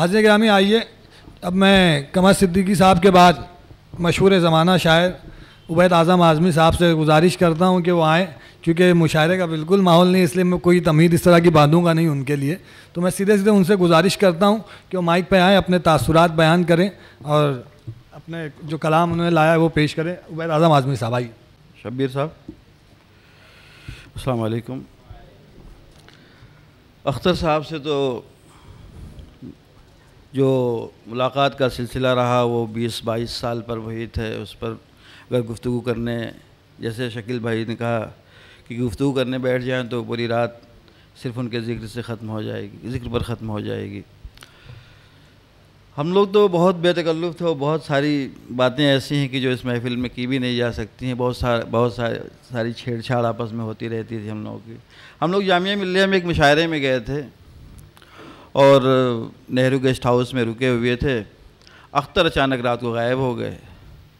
हाजिर ग्रामी आइए अब मैं कमर सिद्दीकी साहब के बाद मशहूर ज़माना शायर उबैद आज़म आज़मी साहब से गुजारिश करता हूँ कि वो आएँ क्योंकि मुशायरे का बिल्कुल माहौल नहीं इसलिए मैं कोई तमीद इस तरह की बांधूँगा नहीं उनके लिए तो मैं सीधे सीधे उनसे गुजारिश करता हूँ कि वो माइक पे आएँ अपने तासुरात बयान करें और अपने जो कलाम उन्होंने लाया है वो पेश करें उबैद आज़म आज़मी साहब आइए शब्बीर साहब अल्लाम अख्तर साहब से तो जो मुलाकात का सिलसिला रहा वो बीस बाईस साल पर वही थे उस पर अगर गुफ्तु करने जैसे शकील भाई ने कहा कि गुफ्तु करने बैठ जाएं तो पूरी रात सिर्फ उनके ज़िक्र से ख़त्म हो जाएगी ज़िक्र पर ख़त्म हो जाएगी हम लोग तो बहुत बेतकल्लुफ़ थे और बहुत सारी बातें ऐसी हैं कि जो इस महफिल में की भी नहीं जा सकती हैं बहुत सार बहुत सारे सारी छेड़छाड़ आपस में होती रहती थी हम लोगों की हम लोग जामिया मिल्लिया में एक मुशायरे में गए थे और नेहरू गेस्ट हाउस में रुके हुए थे अख्तर अचानक रात को गायब हो गए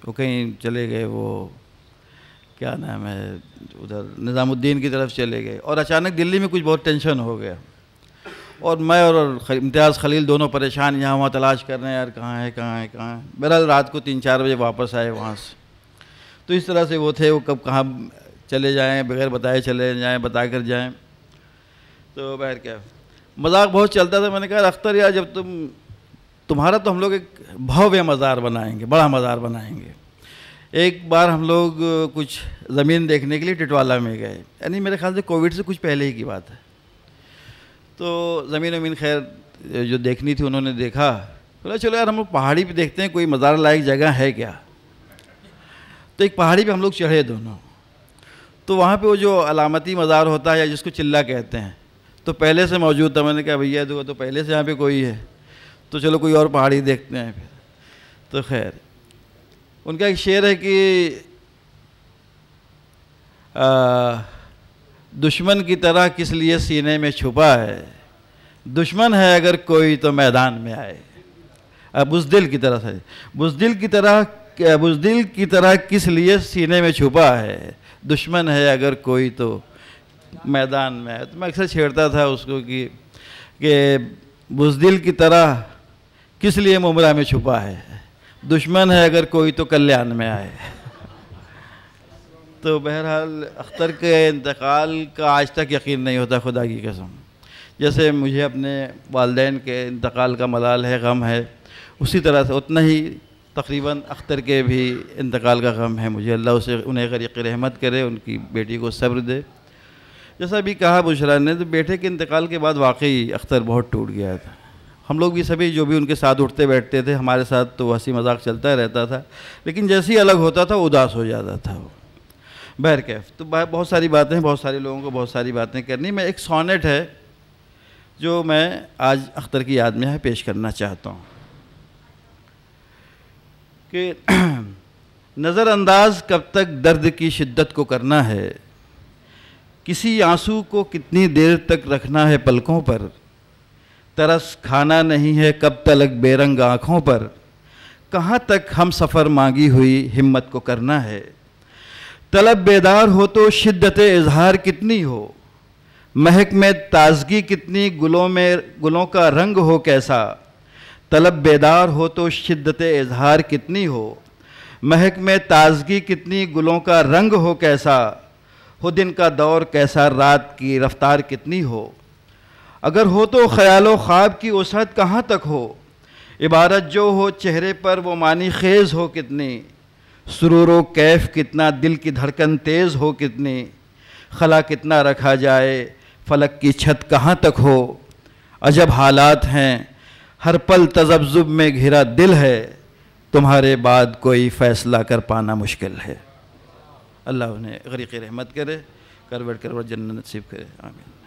वो कहीं चले गए वो क्या नाम है उधर निज़ामुद्दीन की तरफ चले गए और अचानक दिल्ली में कुछ बहुत टेंशन हो गया और मैं और इम्तियाज़ खलील दोनों परेशान यहाँ वहाँ तलाश कर रहे हैं यार कहाँ है कहाँ है कहाँ है बहरहाल रात को तीन चार बजे वापस आए वहाँ से तो इस तरह से वो थे वो कब कहाँ चले जाएँ बगैर बताए चले जाएँ बता कर जाएँ तो बहर क्या मजाक बहुत चलता था मैंने कहा अख्तर यार जब तुम तुम्हारा तो हम लोग एक भव्य मज़ार बनाएंगे बड़ा मज़ार बनाएंगे एक बार हम लोग कुछ ज़मीन देखने के लिए टिटवाला में गए यानी मेरे ख्याल से कोविड से कुछ पहले ही की बात है तो ज़मीन वमीन खैर जो देखनी थी उन्होंने देखा बोला चलो यार हम लोग पहाड़ी पे देखते हैं कोई मज़ार लायक जगह है क्या तो एक पहाड़ी पे हम लोग चढ़े दोनों तो वहाँ पे वो जो अलामती मज़ार होता है या जिसको चिल्ला कहते हैं तो पहले से मौजूद था मैंने कहा भैया दुआ तो पहले से यहाँ पे कोई है तो चलो कोई और पहाड़ी देखते हैं फिर तो खैर उनका एक शेर है कि आ, दुश्मन की तरह किस लिए सीने में छुपा है दुश्मन है अगर कोई तो मैदान में आए बुजदिल की तरह से बुजदिल की तरह बुजदिल की तरह किस लिए सीने में छुपा है दुश्मन है अगर कोई तो मैदान में है तो मैं अक्सर छेड़ता था उसको कि कि बुजदिल की तरह किस लिए मुमरा में छुपा है दुश्मन है अगर कोई तो कल्याण में आए तो बहरहाल अख्तर के इंतकाल का आज तक यकीन नहीं होता खुदा की कसम जैसे मुझे अपने वालदे के इंतकाल का मलाल है गम है उसी तरह से उतना ही तकरीबन अख्तर के भी इंतकाल का गम है मुझे अल्लाह उसे उन्हें गरीक रहमत करे उनकी बेटी को सब्र दे जैसा अभी कहा बुशरा ने तो बेटे के इंतकाल के बाद वाकई अख्तर बहुत टूट गया था हम लोग भी सभी जो भी उनके साथ उठते बैठते थे हमारे साथ तो हंसी मजाक चलता रहता था लेकिन जैसे ही अलग होता था उदास हो जाता था वो बहर कैफ तो बहुत सारी बातें बहुत सारे लोगों को बहुत सारी बातें करनी मैं एक सोनेट है जो मैं आज अख्तर की याद में है पेश करना चाहता हूँ कि नज़रअंदाज कब तक दर्द की शिद्दत को करना है किसी आंसू को कितनी देर तक रखना है पलकों पर तरस खाना नहीं है कब तलक बेरंग आँखों पर कहाँ तक हम सफ़र मांगी हुई हिम्मत को करना है तलब बेदार हो तो शिद्दत इजहार कितनी हो महक में ताजगी कितनी गुलों में गुलों का रंग हो कैसा तलब बेदार हो तो शिद्दत इजहार कितनी हो महक में ताजगी कितनी गुलों का रंग हो कैसा हो दिन का दौर कैसा रात की रफ्तार कितनी हो अगर हो तो ख्याल ख्वाब की वसत कहाँ तक हो इबारत जो हो चेहरे पर वो मानी खेज़ हो कितनी सुरूर कैफ कितना दिल की धड़कन तेज़ हो कितनी खला कितना रखा जाए फलक की छत कहाँ तक हो अजब हालात हैं हर पल तजब्जुब में घिरा दिल है तुम्हारे बाद कोई फ़ैसला कर पाना मुश्किल है अल्लाह उन्हें गरीक रहमत करे करवट करवट जन्नत नसीब करे आमीन